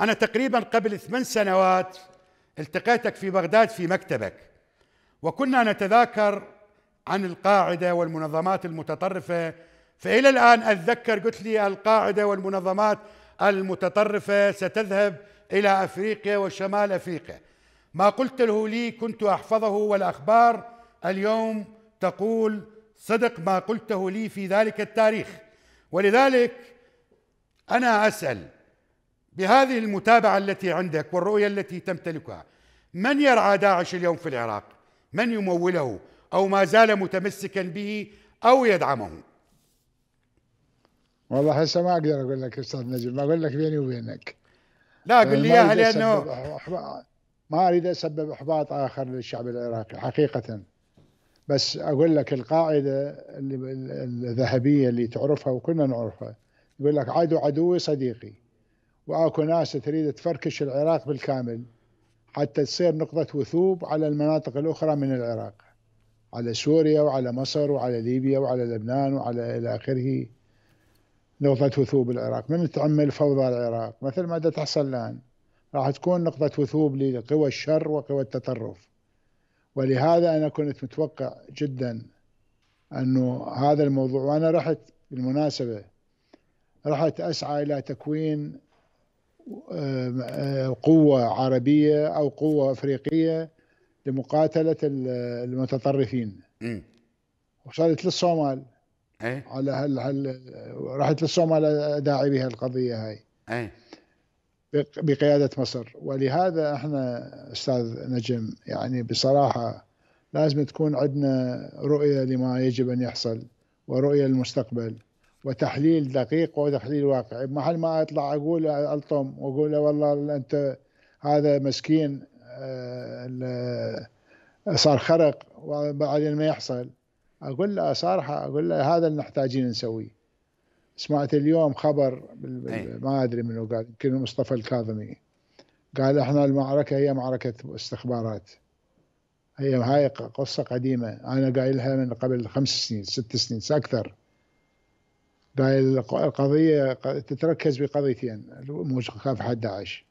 أنا تقريبا قبل ثمان سنوات التقيتك في بغداد في مكتبك وكنا نتذاكر عن القاعدة والمنظمات المتطرفة فإلى الآن أتذكر قلت لي القاعدة والمنظمات المتطرفة ستذهب إلى أفريقيا وشمال أفريقيا ما قلت له لي كنت أحفظه والأخبار اليوم تقول صدق ما قلته لي في ذلك التاريخ ولذلك أنا أسأل بهذه المتابعه التي عندك والرؤيه التي تمتلكها من يرعى داعش اليوم في العراق؟ من يموله او ما زال متمسكا به او يدعمه؟ والله هسه ما اقدر اقول لك استاذ نجم اقول لك بيني وبينك لا قل لي اياها لانه ما اريد اسبب احباط اخر للشعب العراقي حقيقه بس اقول لك القاعده الذهبيه اللي تعرفها وكلنا نعرفها يقول لك عدو عدوي صديقي واكو ناس تريد تفركش العراق بالكامل حتى تصير نقطة وثوب على المناطق الأخرى من العراق على سوريا وعلى مصر وعلى ليبيا وعلى لبنان وعلى إلى آخره نقطة وثوب العراق من تعمل فوضى العراق مثل ما دا تحصل الآن راح تكون نقطة وثوب لقوى الشر وقوى التطرف ولهذا أنا كنت متوقع جدا أنه هذا الموضوع وأنا رحت بالمناسبة رحت أسعى إلى تكوين آه، قوة عربية أو قوة أفريقية لمقاتلة المتطرفين وصلت للصومال أي. على هال هال رحت للصومال داعي بها القضية هاي أي. بقيادة مصر ولهذا احنا أستاذ نجم يعني بصراحة لازم تكون عندنا رؤية لما يجب أن يحصل ورؤية للمستقبل وتحليل دقيق وتحليل واقعي محل ما اطلع اقول الطم واقول له والله انت هذا مسكين آه، آه، صار خرق وبعدين ما يحصل اقول له اصارحه اقول له هذا اللي محتاجين نسويه سمعت اليوم خبر إيه. ما ادري منو قال يمكن مصطفى الكاظمي قال احنا المعركه هي معركه استخبارات هي هاي قصه قديمه انا قايلها من قبل خمس سنين ست سنين اكثر القضية تتركز بقضيتين مكافحة داعش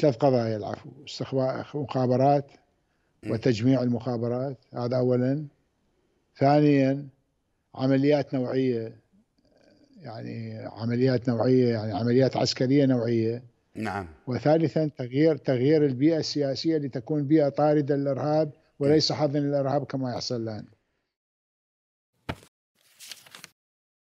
ثلاث قضايا العفو استخباء مخابرات وتجميع المخابرات هذا أولا ثانيا عمليات نوعية يعني عمليات نوعية يعني عمليات عسكرية نوعية نعم وثالثا تغيير تغيير البيئة السياسية لتكون بيئة طاردة للإرهاب وليس حظا الإرهاب كما يحصل الآن